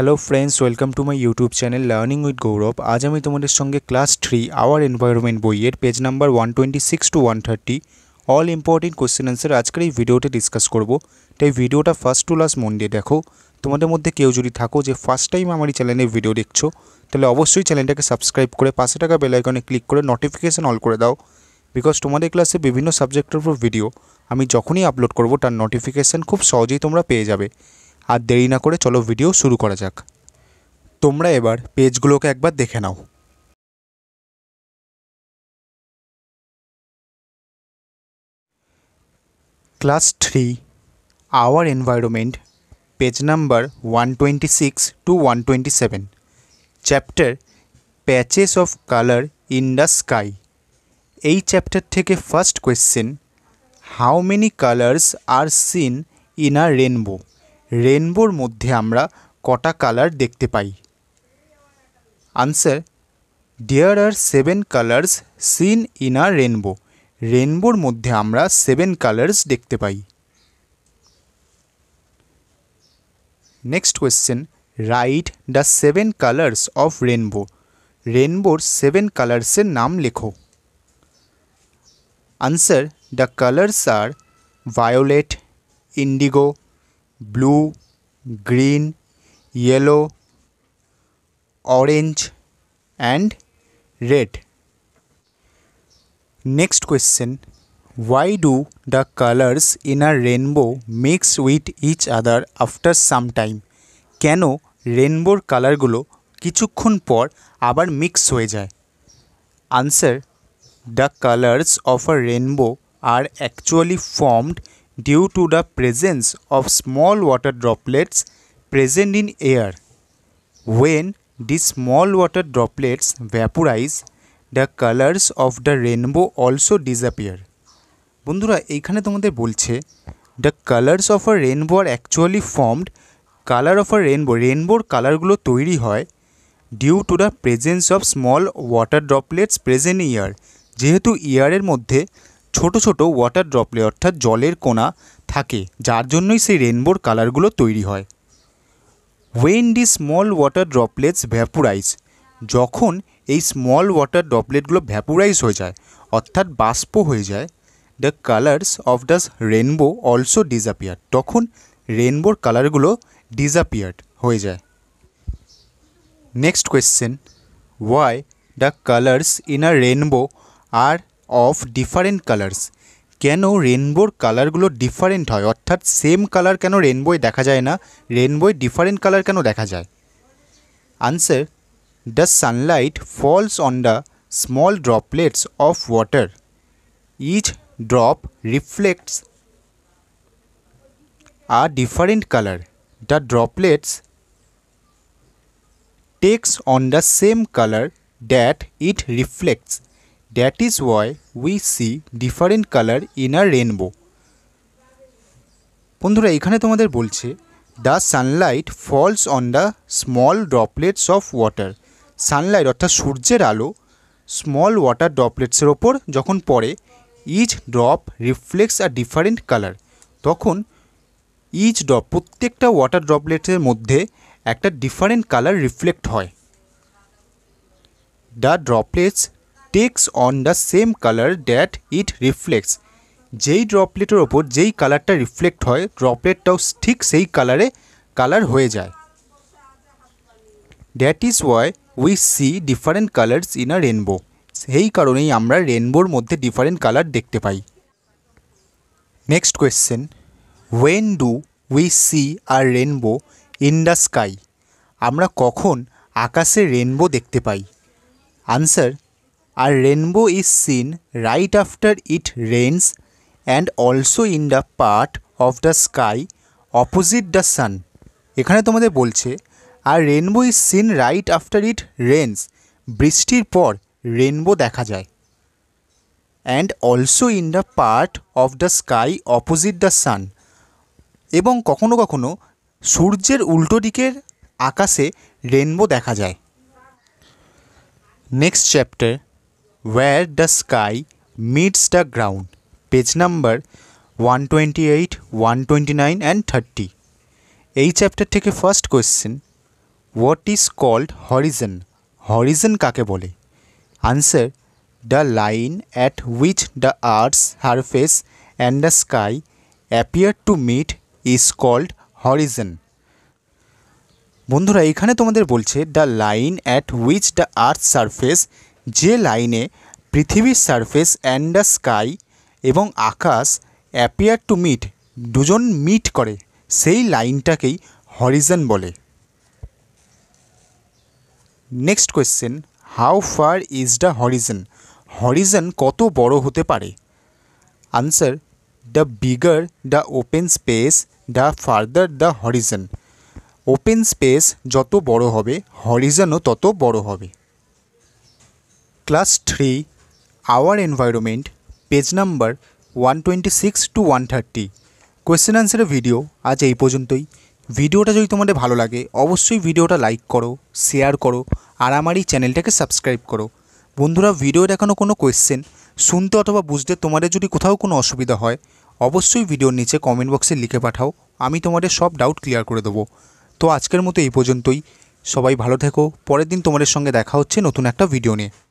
Hello friends welcome to my YouTube channel learning with Gaurav আজ আমি তোমাদের সঙ্গে ক্লাস থ্রি আওয়ার এনভায়রনমেন্ট বইয়ের page number one twenty six two one thirty all important question answer আজকের এই ভিডিওতে discuss করবো তাই ভিডিওটা ফার্স্ট টু লাস্ট মন দিয়ে দেখো তোমাদের মধ্যে কেউ যদি থাকো যে ফার্স্ট টাইম আমার এই চ্যানেলে ভিডিও দেখছো তাহলে অবশ্যই চ্যানেলটাকে সাবস্ক্রাইব করে পাশে টাকা বেলাইকনে ক্লিক করে নোটিফিকেশান অল করে দাও বিকজ তোমাদের ক্লাসে বিভিন্ন সাবজেক্টের উপর ভিডিও আমি যখনই আপলোড করবো তার নোটিফিকেশান খুব সহজেই তোমরা পেয়ে যাবে আর দেরি না করে চলো ভিডিও শুরু করা যাক তোমরা এবার পেজগুলোকে একবার দেখে নাও class three our environment page number one twenty six two one twenty seven chapter patches of colour in the sky এই চ্যাপ্টার থেকে first question how many colours are seen in a rainbow রেনবোর মধ্যে আমরা কটা colour দেখতে পাই answer there are seven colours seen in a rainbow রেনবোর মধ্যে আমরা সেভেন কালার্স দেখতে পাই next question write the seven colours of rainbow রেনবোর seven কালার্সের নাম লেখো answer the colours are violet indigo blue green yellow orange and red next question why do the colours in a rainbow mix with each other after some time कैन रेनबोर कलरगुल किचुक्षण पर आर mix हो जाए answer the colours of a rainbow are actually formed due to the presence of small water droplets present in air. When these small water droplets vaporize, the colors of the rainbow also disappear. বন্ধুরা এইখানে তোমাদের বলছে the colours of a rainbow are actually formed colour of a rainbow রেনবোর কালারগুলো তৈরি হয় due to the presence of small water droplets present air যেহেতু ইয়ারের মধ্যে ছোট ছোট ওয়াটার ড্রপলে অর্থাৎ জলের কোনা থাকে যার জন্যই সেই রেনবোর কালারগুলো তৈরি হয় when the small water droplets vaporise যখন এই স্মল ওয়াটার ড্রপলেটগুলো ভ্যাপুরাইজ হয়ে যায় অর্থাৎ বাষ্প হয়ে যায় the colours of the rainbow also disappear তখন রেনবোর কালারগুলো ডিজাপিয়ার্ড হয়ে যায় next question why the colours in a rainbow are of different colours কেন রেনবোর কালারগুলো ডিফারেন্ট হয় অর্থাৎ সেম কালার কেন রেনবোয় দেখা যায় না রেনবোয় ডিফারেন্ট কালার কেন দেখা যায় answer the sunlight falls on the small droplets of water each drop reflects a different colour the droplets takes on the same color that it reflects. That is why we see different colour in a rainbow বন্ধুরা এখানে তোমাদের বলছে the sunlight falls on the small droplets of water sunlight অর্থাৎ সূর্যের আলো small water ড্রপলেটসের ওপর যখন পড়ে each drop reflects a different colour তখন ইচ ড্রপ প্রত্যেকটা ওয়াটার ড্রপলেটসের মধ্যে একটা ডিফারেন্ট কালার রিফ্লেক্ট হয় the droplets takes on the same colour that it reflects যেই ড্রপলেটের ওপর যেই কালারটা রিফ্লেক্ট হয় ড্রপলেটটাও ঠিক সেই কালারে কালার হয়ে যায় that is why we see different colours in a rainbow সেই কারণেই আমরা রেনবোর মধ্যে ডিফারেন্ট কালার দেখতে পাই next question when do we see a rainbow in the sky আমরা কখন আকাশে রেনবো দেখতে পাই answer a rainbow is seen right after it rains and also in the part of the sky opposite the sun এখানে তোমাদের বলছে a rainbow is seen right after it Reigns বৃষ্টির পর রেনবো দেখা যায় and also in the part of the sky opposite the sun এবং কখনো কখনো সূর্যের উল্টো দিকের আকাশে রেনবো দেখা যায় next chapter where the sky meets the ground page number one twenty eight one twenty nine and thirty এই চ্যাপ্টার থেকে first question what is called horizon horizon কাকে বলে answer the line at which the earth's surface and the sky appear to meet is called horizon বন্ধুরা এখানে তোমাদের বলছে the line at which the earth surface যে লাইনে পৃথিবীর surface and the sky এবং আকাশ অ্যাপিয়ার টু মিট দুজন meet করে সেই লাইনটাকেই হরিজন বলে next question how far is the horizon horizon কত বড় হতে পারে answer the bigger the open space the farther the horizon open space যত বড় হবে হরিজনও তত বড় হবে class three our environment page number one twenty six two one thirty question আনসারের ভিডিও আজ এই পর্যন্তই ভিডিওটা যদি তোমাদের ভালো লাগে অবশ্যই ভিডিওটা লাইক করো শেয়ার করো আর আমার এই চ্যানেলটাকে সাবস্ক্রাইব করো বন্ধুরা ভিডিও দেখানো কোনো কোয়েশ্চেন শুনতে অথবা বুঝতে তোমাদের যদি কোথাও কোনো অসুবিধা হয় অবশ্যই ভিডিওর নিচে কমেন্ট বক্সে লিখে পাঠাও আমি তোমাদের সব ডাউট ক্লিয়ার করে দেবো তো আজকের মতো এই পর্যন্তই সবাই ভালো থেকো পরের দিন তোমাদের সঙ্গে দেখা হচ্ছে নতুন একটা ভিডিও নিয়ে